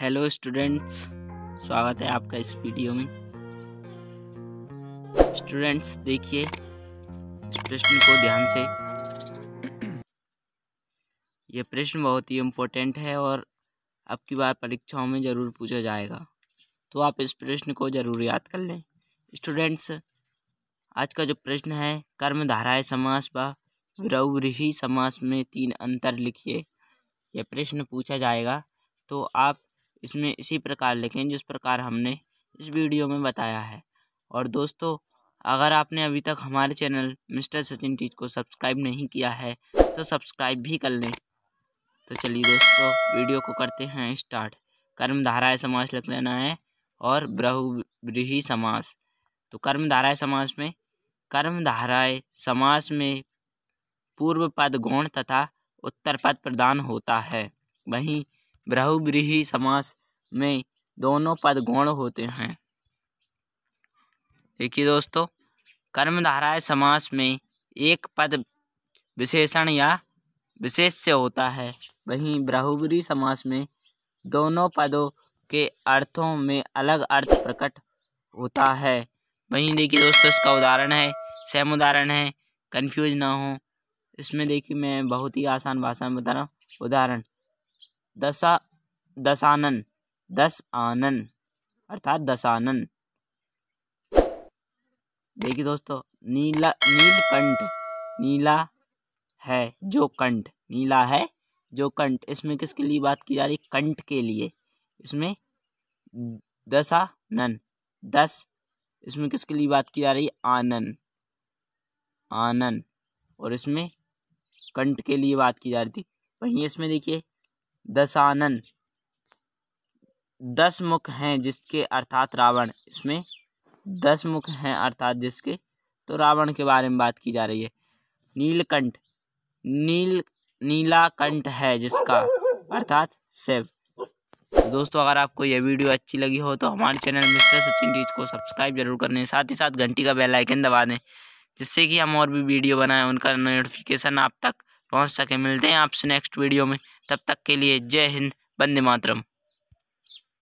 hello students स्वागत है आपका इस वीडियो में स्टूडेंट्स देखिए इस प्रश्न को ध्यान से यह प्रश्न बहुत ही इम्पोर्टेंट है और अब की बार परीक्षाओं में ज़रूर पूछा जाएगा तो आप इस प्रश्न को ज़रूर याद कर लें स्टूडेंट्स आज का जो प्रश्न है कर्मधाराय समास समास में तीन अंतर लिखिए यह प्रश्न पूछा जाएगा तो आप इसमें इसी प्रकार लिखें जिस प्रकार हमने इस वीडियो में बताया है और दोस्तों अगर आपने अभी तक हमारे चैनल मिस्टर सचिन टीच को सब्सक्राइब नहीं किया है तो सब्सक्राइब भी कर लें तो चलिए दोस्तों वीडियो को करते हैं स्टार्ट कर्मधाराय समास लिख लेना है और ब्रहुब्रीही समास तो कर्मधाराय समास में कर्मधाराय समास में पूर्व पद गौण तथा उत्तर पद प्रदान होता है वहीं बहुव्रीहि समास में दोनों पद गौण होते हैं देखिए दोस्तों कर्मधाराय समास में एक पद विशेषण या विशेष से होता है वहीं ब्राहुबरी समास में दोनों पदों के अर्थों में अलग अर्थ प्रकट होता है वहीं देखिए दोस्तों इसका उदाहरण है सेम उदाहरण है कंफ्यूज ना हो इसमें देखिए मैं बहुत ही आसान भाषा में बता रहा हूँ उदाहरण दशा दशानन दस आनन अर्थात दशानन देखिए दोस्तों नीला नीलकंठ नीला है जो कंठ नीला है जो कंठ इसमें किसके लिए बात की जा रही कंठ के लिए इसमें दशानन दस इसमें किसके लिए बात की जा रही आनन आनन और इसमें कंठ के लिए बात की जा रही थी वहीं इसमें देखिए दशानन दस मुख हैं जिसके अर्थात रावण इसमें दस मुख हैं अर्थात जिसके तो रावण के बारे में बात की जा रही है नीलकंठ नील नीला कंठ है जिसका अर्थात शिव तो दोस्तों अगर आपको यह वीडियो अच्छी लगी हो तो हमारे चैनल मिस्टर सचिन टीच को सब्सक्राइब जरूर कर दें साथ ही साथ घंटी का बेल आइकन दबा दें जिससे कि हम और भी वीडियो बनाएं उनका नोटिफिकेशन आप तक पहुँच सके मिलते हैं आपसे नेक्स्ट वीडियो में तब तक के लिए जय हिंद वंदे मातरम